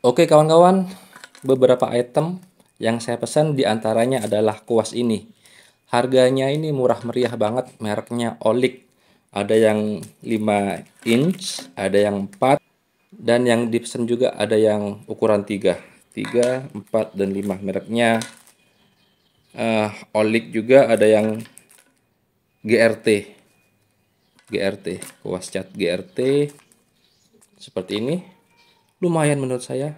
Oke kawan-kawan, beberapa item yang saya pesan diantaranya adalah kuas ini. Harganya ini murah meriah banget, mereknya Olik. Ada yang 5 inch, ada yang 4, dan yang dipesan juga ada yang ukuran 3. 3, 4, dan 5 mereknya uh, eh, Olik juga ada yang GRT. GRT, kuas cat GRT seperti ini lumayan menurut saya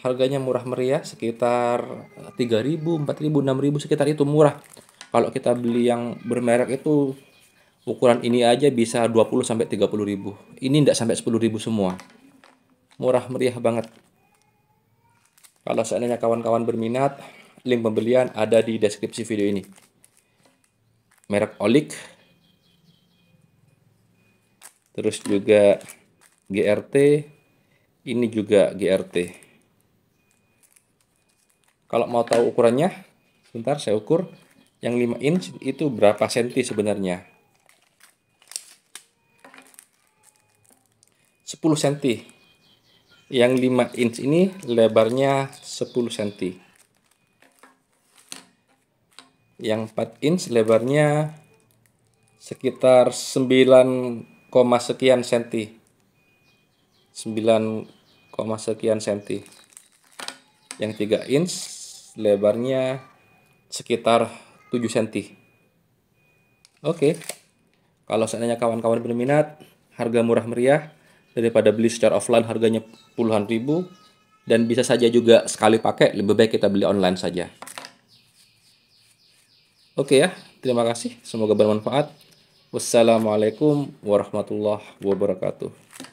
harganya murah meriah sekitar 3000 4000 6000 sekitar itu murah kalau kita beli yang bermerek itu ukuran ini aja bisa 20 sampai 30 ribu ini tidak sampai 10 ribu semua murah meriah banget kalau seandainya kawan-kawan berminat link pembelian ada di deskripsi video ini merek Olik terus juga GRT ini juga GRT. Kalau mau tahu ukurannya, sebentar saya ukur. Yang 5 inch itu berapa senti sebenarnya? 10 senti. Yang 5 inch ini lebarnya 10 senti. Yang 4 inch lebarnya sekitar 9, sekian senti. 9 koma sekian senti. Yang 3 inch lebarnya sekitar 7 senti. Oke. Okay. Kalau seandainya kawan-kawan berminat, harga murah meriah daripada beli secara offline harganya puluhan ribu dan bisa saja juga sekali pakai lebih baik kita beli online saja. Oke ya, terima kasih. Semoga bermanfaat. Wassalamualaikum warahmatullahi wabarakatuh.